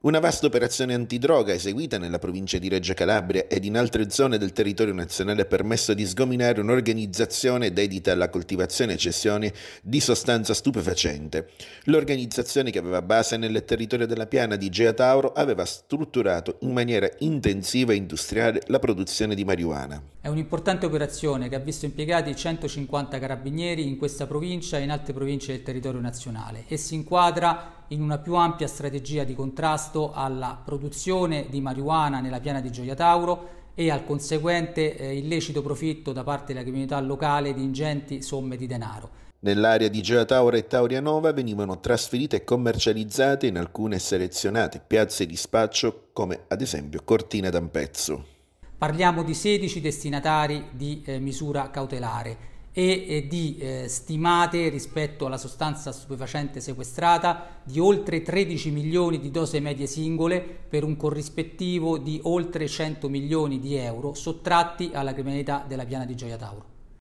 Una vasta operazione antidroga eseguita nella provincia di Reggio Calabria ed in altre zone del territorio nazionale ha permesso di sgominare un'organizzazione dedita alla coltivazione e cessione di sostanza stupefacente. L'organizzazione che aveva base nel territorio della piana di Gea Tauro aveva strutturato in maniera intensiva e industriale la produzione di marijuana. È un'importante operazione che ha visto impiegati 150 carabinieri in questa provincia e in altre province del territorio nazionale e si inquadra in una più ampia strategia di contrasto alla produzione di marijuana nella piana di Gioia Tauro e al conseguente eh, illecito profitto da parte della comunità locale di ingenti somme di denaro. Nell'area di Gioia Tauro e Taurianova venivano trasferite e commercializzate in alcune selezionate piazze di spaccio come ad esempio Cortina d'Ampezzo. Parliamo di 16 destinatari di eh, misura cautelare e di eh, stimate rispetto alla sostanza stupefacente sequestrata di oltre 13 milioni di dose medie singole per un corrispettivo di oltre 100 milioni di euro sottratti alla criminalità della piana di Gioia Tauro.